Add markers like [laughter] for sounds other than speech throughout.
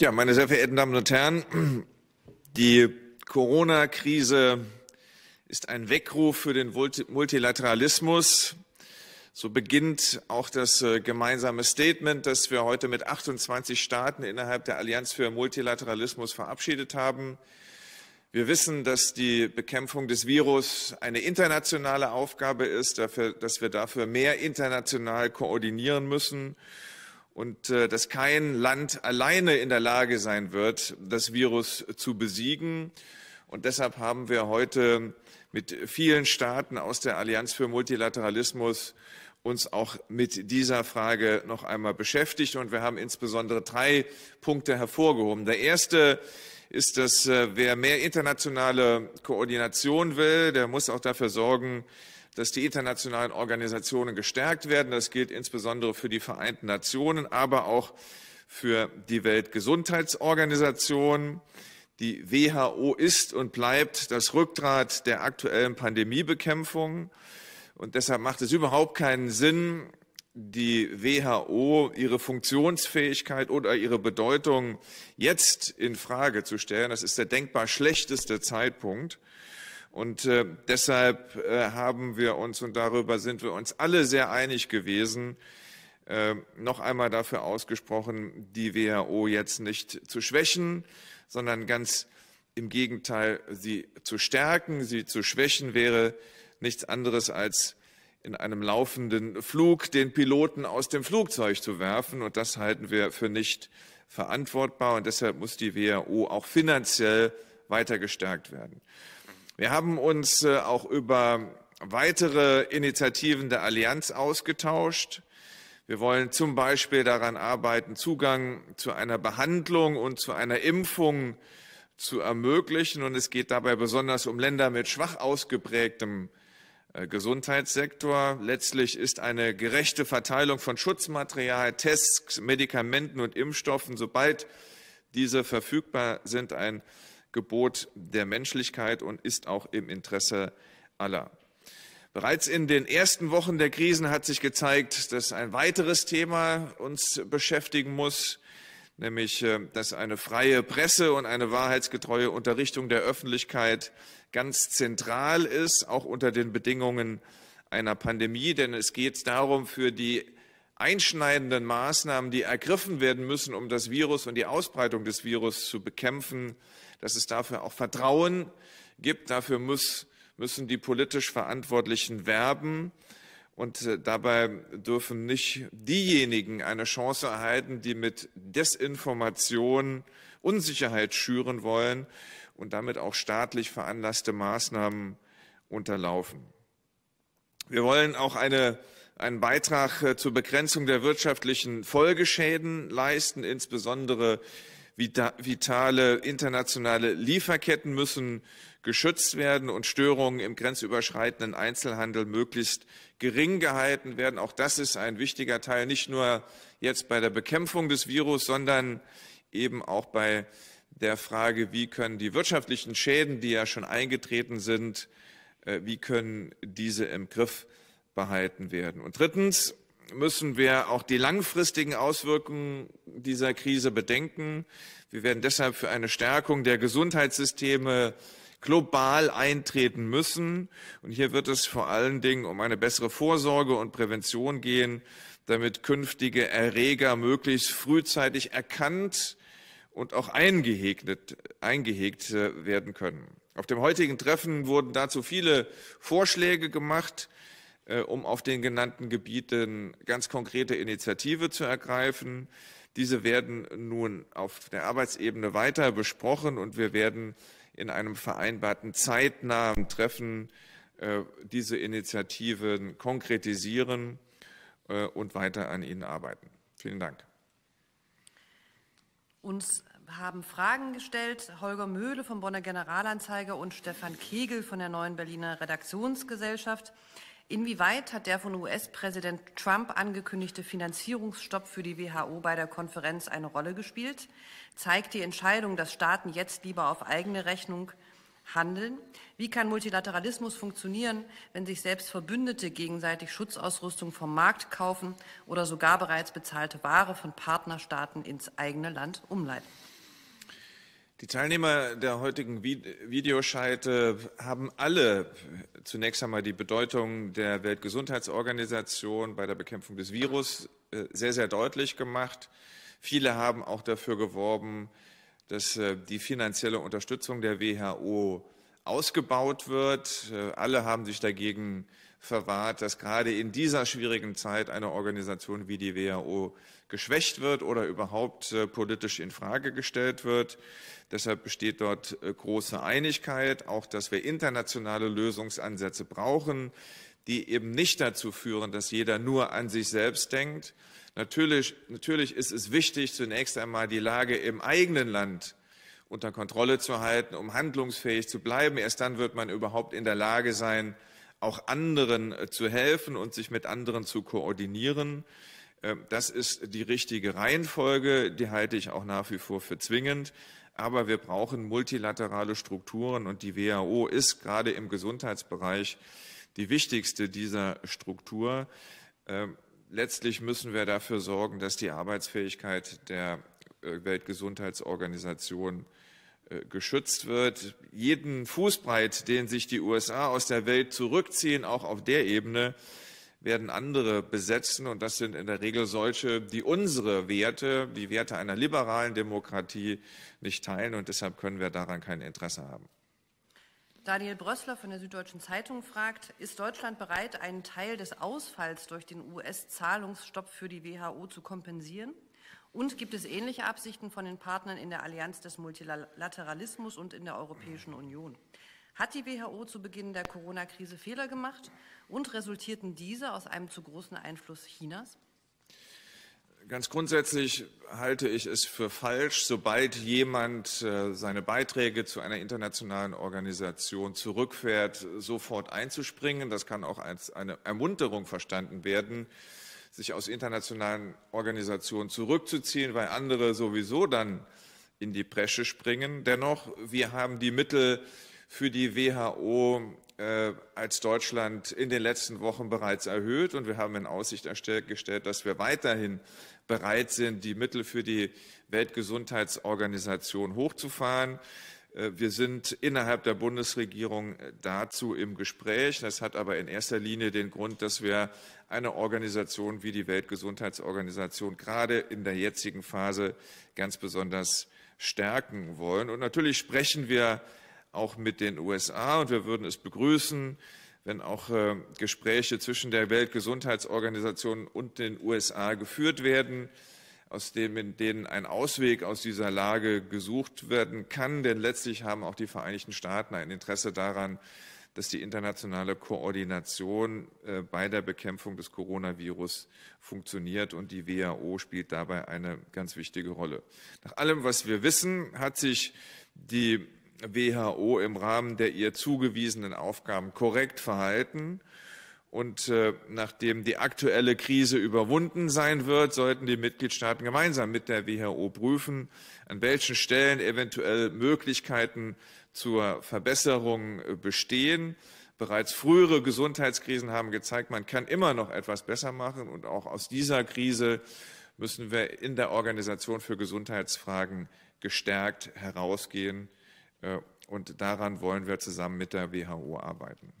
Ja, meine sehr verehrten Damen und Herren, [clears throat] die Corona-Krise ist ein Weckruf für den Multilateralismus. So beginnt auch das äh, gemeinsame Statement, das wir heute mit 28 Staaten innerhalb der Allianz für Multilateralismus verabschiedet haben. Wir wissen, dass die Bekämpfung des Virus eine internationale Aufgabe ist, dass wir dafür mehr international koordinieren müssen und äh, dass kein Land alleine in der Lage sein wird, das Virus zu besiegen. Und deshalb haben wir heute mit vielen Staaten aus der Allianz für Multilateralismus uns auch mit dieser Frage noch einmal beschäftigt. Und wir haben insbesondere drei Punkte hervorgehoben. Der erste ist, dass äh, wer mehr internationale Koordination will, der muss auch dafür sorgen, dass die internationalen Organisationen gestärkt werden. Das gilt insbesondere für die Vereinten Nationen, aber auch für die Weltgesundheitsorganisation. Die WHO ist und bleibt das Rückgrat der aktuellen Pandemiebekämpfung. Und deshalb macht es überhaupt keinen Sinn, die WHO ihre Funktionsfähigkeit oder ihre Bedeutung jetzt in Frage zu stellen. Das ist der denkbar schlechteste Zeitpunkt. Und äh, deshalb äh, haben wir uns, und darüber sind wir uns alle sehr einig gewesen, äh, noch einmal dafür ausgesprochen, die WHO jetzt nicht zu schwächen, sondern ganz im Gegenteil, sie zu stärken. Sie zu schwächen wäre nichts anderes als in einem laufenden Flug den Piloten aus dem Flugzeug zu werfen. Und das halten wir für nicht verantwortbar. Und deshalb muss die WHO auch finanziell weiter gestärkt werden. Wir haben uns äh, auch über weitere Initiativen der Allianz ausgetauscht. Wir wollen zum Beispiel daran arbeiten, Zugang zu einer Behandlung und zu einer Impfung zu ermöglichen. Und es geht dabei besonders um Länder mit schwach ausgeprägtem äh, Gesundheitssektor. Letztlich ist eine gerechte Verteilung von Schutzmaterial, Tests, Medikamenten und Impfstoffen, sobald diese verfügbar sind, ein Gebot der Menschlichkeit und ist auch im Interesse aller. Bereits in den ersten Wochen der Krisen hat sich gezeigt, dass ein weiteres Thema uns beschäftigen muss, nämlich äh, dass eine freie Presse und eine wahrheitsgetreue Unterrichtung der Öffentlichkeit ganz zentral ist, auch unter den Bedingungen einer Pandemie. Denn es geht darum, für die einschneidenden Maßnahmen, die ergriffen werden müssen, um das Virus und die Ausbreitung des Virus zu bekämpfen, dass es dafür auch Vertrauen gibt. Dafür muss, müssen die politisch Verantwortlichen werben. Und äh, dabei dürfen nicht diejenigen eine Chance erhalten, die mit Desinformation Unsicherheit schüren wollen und damit auch staatlich veranlasste Maßnahmen unterlaufen. Wir wollen auch eine, einen Beitrag äh, zur Begrenzung der wirtschaftlichen Folgeschäden leisten, insbesondere Vitale internationale Lieferketten müssen geschützt werden und Störungen im grenzüberschreitenden Einzelhandel möglichst gering gehalten werden. Auch das ist ein wichtiger Teil, nicht nur jetzt bei der Bekämpfung des Virus, sondern eben auch bei der Frage, wie können die wirtschaftlichen Schäden, die ja schon eingetreten sind, äh, wie können diese im Griff behalten werden. Und drittens, müssen wir auch die langfristigen Auswirkungen dieser Krise bedenken. Wir werden deshalb für eine Stärkung der Gesundheitssysteme global eintreten müssen. Und hier wird es vor allen Dingen um eine bessere Vorsorge und Prävention gehen, damit künftige Erreger möglichst frühzeitig erkannt und auch eingehegt, äh, werden können. Auf dem heutigen Treffen wurden dazu viele Vorschläge gemacht. Äh, um auf den genannten Gebieten ganz konkrete Initiative zu ergreifen. Diese werden nun auf der Arbeitsebene weiter besprochen und wir werden in einem vereinbarten zeitnahen Treffen äh, diese Initiativen konkretisieren äh, und weiter an ihnen arbeiten. Vielen Dank. Uns haben Fragen gestellt Holger Möhle vom Bonner Generalanzeiger und Stefan Kegel von der Neuen Berliner Redaktionsgesellschaft. Inwieweit hat der von US-Präsident Trump angekündigte Finanzierungsstopp für die WHO bei der Konferenz eine Rolle gespielt? Zeigt die Entscheidung, dass Staaten jetzt lieber auf eigene Rechnung handeln? Wie kann Multilateralismus funktionieren, wenn sich selbst Verbündete gegenseitig Schutzausrüstung vom Markt kaufen oder sogar bereits bezahlte Ware von Partnerstaaten ins eigene Land umleiten? Die Teilnehmer der heutigen Videoscheite haben alle zunächst einmal die Bedeutung der Weltgesundheitsorganisation bei der Bekämpfung des Virus äh, sehr, sehr deutlich gemacht. Viele haben auch dafür geworben, dass äh, die finanzielle Unterstützung der WHO ausgebaut wird. Äh, alle haben sich dagegen verwahrt, dass gerade in dieser schwierigen Zeit eine Organisation wie die WHO geschwächt wird oder überhaupt äh, politisch in Frage gestellt wird. Deshalb besteht dort äh, große Einigkeit, auch dass wir internationale Lösungsansätze brauchen, die eben nicht dazu führen, dass jeder nur an sich selbst denkt. Natürlich, natürlich ist es wichtig, zunächst einmal die Lage im eigenen Land unter Kontrolle zu halten, um handlungsfähig zu bleiben. Erst dann wird man überhaupt in der Lage sein, auch anderen äh, zu helfen und sich mit anderen zu koordinieren. Ähm, das ist die richtige Reihenfolge, die halte ich auch nach wie vor für zwingend. Aber wir brauchen multilaterale Strukturen und die WHO ist gerade im Gesundheitsbereich die wichtigste dieser Struktur. Ähm, letztlich müssen wir dafür sorgen, dass die Arbeitsfähigkeit der äh, Weltgesundheitsorganisation äh, geschützt wird. Jeden Fußbreit, den sich die USA aus der Welt zurückziehen, auch auf der Ebene, werden andere besetzen. Und das sind in der Regel solche, die unsere Werte, die Werte einer liberalen Demokratie nicht teilen. Und deshalb können wir daran kein Interesse haben. Daniel Brössler von der Süddeutschen Zeitung fragt, ist Deutschland bereit, einen Teil des Ausfalls durch den US-Zahlungsstopp für die WHO zu kompensieren? Und gibt es ähnliche Absichten von den Partnern in der Allianz des Multilateralismus und in der Europäischen Union? Hat die WHO zu Beginn der Corona-Krise Fehler gemacht und resultierten diese aus einem zu großen Einfluss Chinas? Ganz grundsätzlich halte ich es für falsch, sobald jemand äh, seine Beiträge zu einer internationalen Organisation zurückfährt, sofort einzuspringen. Das kann auch als eine Ermunterung verstanden werden sich aus internationalen Organisationen zurückzuziehen, weil andere sowieso dann in die Bresche springen. Dennoch, wir haben die Mittel für die WHO äh, als Deutschland in den letzten Wochen bereits erhöht und wir haben in Aussicht gestellt, dass wir weiterhin bereit sind, die Mittel für die Weltgesundheitsorganisation hochzufahren. Äh, wir sind innerhalb der Bundesregierung äh, dazu im Gespräch. Das hat aber in erster Linie den Grund, dass wir eine Organisation wie die Weltgesundheitsorganisation gerade in der jetzigen Phase ganz besonders stärken wollen. Und natürlich sprechen wir auch mit den USA und wir würden es begrüßen, wenn auch äh, Gespräche zwischen der Weltgesundheitsorganisation und den USA geführt werden aus dem, in denen ein Ausweg aus dieser Lage gesucht werden kann. Denn letztlich haben auch die Vereinigten Staaten ein Interesse daran, dass die internationale Koordination äh, bei der Bekämpfung des Coronavirus funktioniert und die WHO spielt dabei eine ganz wichtige Rolle. Nach allem, was wir wissen, hat sich die WHO im Rahmen der ihr zugewiesenen Aufgaben korrekt verhalten und äh, nachdem die aktuelle Krise überwunden sein wird, sollten die Mitgliedstaaten gemeinsam mit der WHO prüfen, an welchen Stellen eventuell Möglichkeiten zur Verbesserung äh, bestehen. Bereits frühere Gesundheitskrisen haben gezeigt, man kann immer noch etwas besser machen. Und auch aus dieser Krise müssen wir in der Organisation für Gesundheitsfragen gestärkt herausgehen. Äh, und daran wollen wir zusammen mit der WHO arbeiten.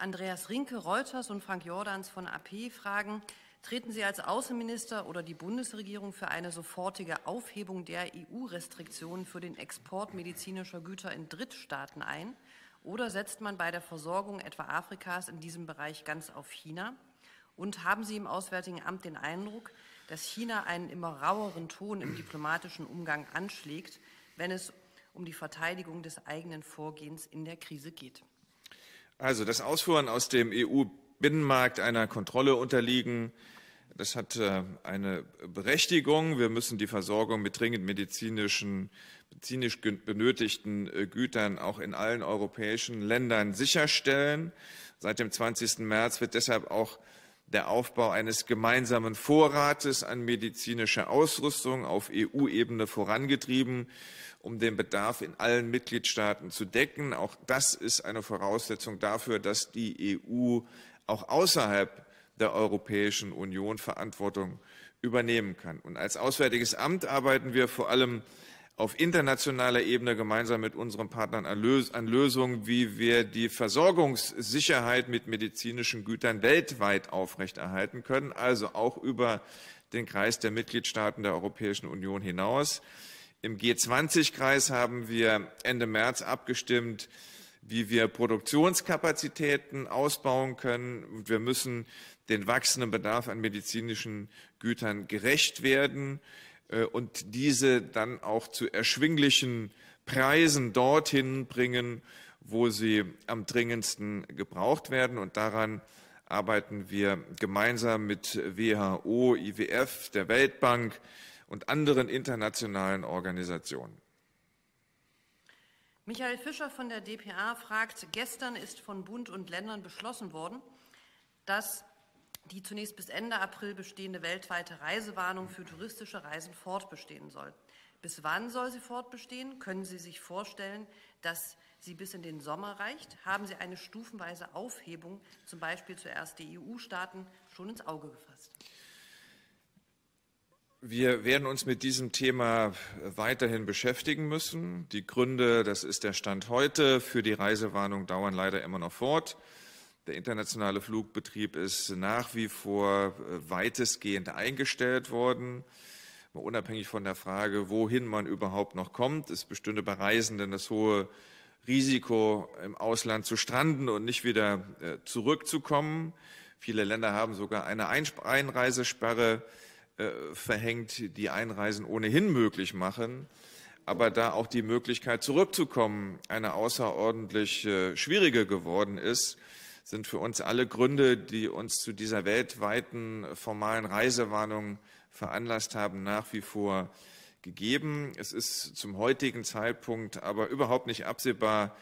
Andreas Rinke, Reuters und Frank Jordans von AP fragen, treten Sie als Außenminister oder die Bundesregierung für eine sofortige Aufhebung der EU-Restriktionen für den Export medizinischer Güter in Drittstaaten ein? Oder setzt man bei der Versorgung etwa Afrikas in diesem Bereich ganz auf China? Und haben Sie im Auswärtigen Amt den Eindruck, dass China einen immer raueren Ton im diplomatischen Umgang anschlägt, wenn es um die Verteidigung des eigenen Vorgehens in der Krise geht? Also das Ausfuhren aus dem EU-Binnenmarkt einer Kontrolle unterliegen, das hat äh, eine Berechtigung. Wir müssen die Versorgung mit dringend medizinischen, medizinisch benötigten äh, Gütern auch in allen europäischen Ländern sicherstellen. Seit dem 20. März wird deshalb auch der Aufbau eines gemeinsamen Vorrates an medizinischer Ausrüstung auf EU-Ebene vorangetrieben um den Bedarf in allen Mitgliedstaaten zu decken. Auch das ist eine Voraussetzung dafür, dass die EU auch außerhalb der Europäischen Union Verantwortung übernehmen kann. Und als Auswärtiges Amt arbeiten wir vor allem auf internationaler Ebene gemeinsam mit unseren Partnern an, an Lösungen, wie wir die Versorgungssicherheit mit medizinischen Gütern weltweit aufrechterhalten können, also auch über den Kreis der Mitgliedstaaten der Europäischen Union hinaus. Im G20-Kreis haben wir Ende März abgestimmt, wie wir Produktionskapazitäten ausbauen können. Und wir müssen den wachsenden Bedarf an medizinischen Gütern gerecht werden äh, und diese dann auch zu erschwinglichen Preisen dorthin bringen, wo sie am dringendsten gebraucht werden. Und daran arbeiten wir gemeinsam mit WHO, IWF, der Weltbank, und anderen internationalen Organisationen. Michael Fischer von der DPA fragt, gestern ist von Bund und Ländern beschlossen worden, dass die zunächst bis Ende April bestehende weltweite Reisewarnung für touristische Reisen fortbestehen soll. Bis wann soll sie fortbestehen? Können Sie sich vorstellen, dass sie bis in den Sommer reicht? Haben Sie eine stufenweise Aufhebung, zum Beispiel zuerst die EU-Staaten, schon ins Auge gefasst? Wir werden uns mit diesem Thema weiterhin beschäftigen müssen. Die Gründe, das ist der Stand heute, für die Reisewarnung dauern leider immer noch fort. Der internationale Flugbetrieb ist nach wie vor äh, weitestgehend eingestellt worden. Unabhängig von der Frage, wohin man überhaupt noch kommt, es bestünde bei Reisenden das hohe Risiko, im Ausland zu stranden und nicht wieder äh, zurückzukommen. Viele Länder haben sogar eine Einreisesperre. Äh, verhängt, die Einreisen ohnehin möglich machen. Aber da auch die Möglichkeit zurückzukommen eine außerordentlich äh, schwierige geworden ist, sind für uns alle Gründe, die uns zu dieser weltweiten äh, formalen Reisewarnung veranlasst haben, nach wie vor gegeben. Es ist zum heutigen Zeitpunkt aber überhaupt nicht absehbar,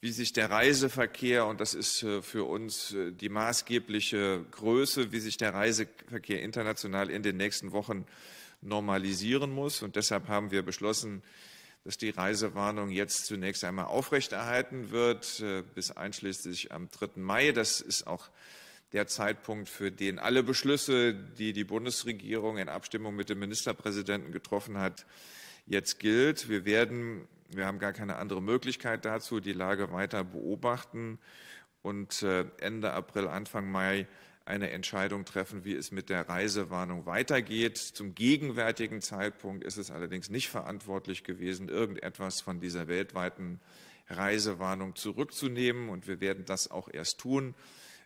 wie sich der Reiseverkehr, und das ist äh, für uns äh, die maßgebliche Größe, wie sich der Reiseverkehr international in den nächsten Wochen normalisieren muss. Und deshalb haben wir beschlossen, dass die Reisewarnung jetzt zunächst einmal aufrechterhalten wird, äh, bis einschließlich am 3. Mai. Das ist auch der Zeitpunkt, für den alle Beschlüsse, die die Bundesregierung in Abstimmung mit dem Ministerpräsidenten getroffen hat, jetzt gilt. Wir werden wir haben gar keine andere Möglichkeit dazu, die Lage weiter beobachten und äh, Ende April, Anfang Mai eine Entscheidung treffen, wie es mit der Reisewarnung weitergeht. Zum gegenwärtigen Zeitpunkt ist es allerdings nicht verantwortlich gewesen, irgendetwas von dieser weltweiten Reisewarnung zurückzunehmen. Und wir werden das auch erst tun,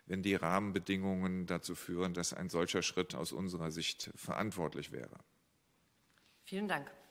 wenn die Rahmenbedingungen dazu führen, dass ein solcher Schritt aus unserer Sicht verantwortlich wäre. Vielen Dank.